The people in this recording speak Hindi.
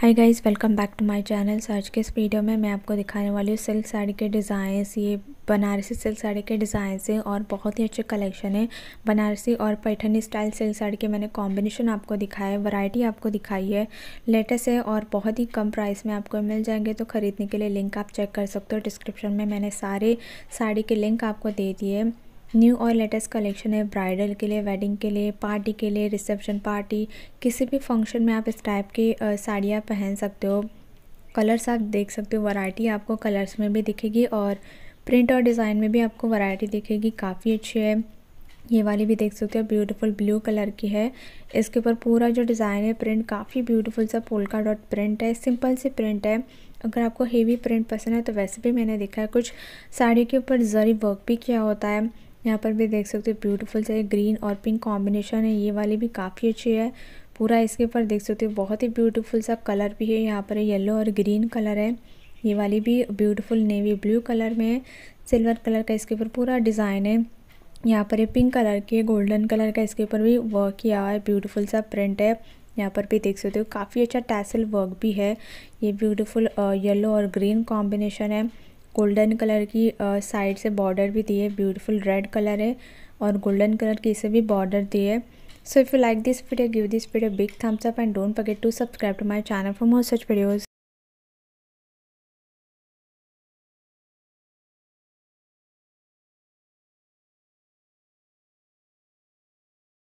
hi guys welcome back to my channel आज के इस वीडियो में मैं आपको दिखाने वाली हूँ सिल्क साड़ी के डिज़ाइंस ये बनारसी सिल्क साड़ी के डिज़ाइंस हैं और बहुत ही अच्छे कलेक्शन है बनारसी और पैठनी स्टाइल सिल्क साड़ी के मैंने कॉम्बिनेशन आपको दिखाया है वैरायटी आपको दिखाई है लेटेस्ट है और बहुत ही कम प्राइस में आपको मिल जाएंगे तो ख़रीदने के लिए लिंक आप चेक कर सकते हो डिस्क्रिप्शन में मैंने सारे साड़ी के लिंक आपको दे दिए न्यू और लेटेस्ट कलेक्शन है ब्राइडल के लिए वेडिंग के लिए पार्टी के लिए रिसेप्शन पार्टी किसी भी फंक्शन में आप इस टाइप की साड़ियाँ पहन सकते हो कलर्स आप देख सकते हो वैरायटी आपको कलर्स में भी दिखेगी और प्रिंट और डिज़ाइन में भी आपको वैरायटी दिखेगी काफ़ी अच्छी है ये वाली भी देख सकते हो ब्यूटीफुल ब्लू कलर की है इसके ऊपर पूरा जो डिज़ाइन है प्रिंट काफ़ी ब्यूटीफुल सा पोलका डॉट प्रिंट है सिंपल सी प्रिंट है अगर आपको हेवी प्रिंट पसंद है तो वैसे भी मैंने देखा है कुछ साड़ी के ऊपर जरी वर्क भी किया होता है यहाँ पर भी देख सकते हो ब्यूटीफुल सा ग्रीन और पिंक कॉम्बिनेशन है ये वाली भी काफ़ी अच्छी है पूरा इसके ऊपर देख सकते हो बहुत ही ब्यूटीफुल सा कलर भी है यहाँ पर येलो और ग्रीन कलर है ये वाली भी ब्यूटीफुल नेवी ब्लू कलर में है सिल्वर कलर का इसके ऊपर पूरा डिज़ाइन है यहाँ पर ये पिंक कलर की गोल्डन कलर का इसके ऊपर भी वर्क किया हुआ है ब्यूटीफुल सा प्रिंट है यहाँ पर भी देख सकते हो काफ़ी अच्छा टैसल वर्क भी है ये ब्यूटीफुल येलो और ग्रीन कॉम्बिनेशन है गोल्डन कलर की साइड से बॉर्डर भी दिए है ब्यूटीफुल रेड कलर है और गोल्डन कलर की इसे भी बॉर्डर दी है so if you like this video give this video big thumbs up and don't forget to subscribe to my channel for more such videos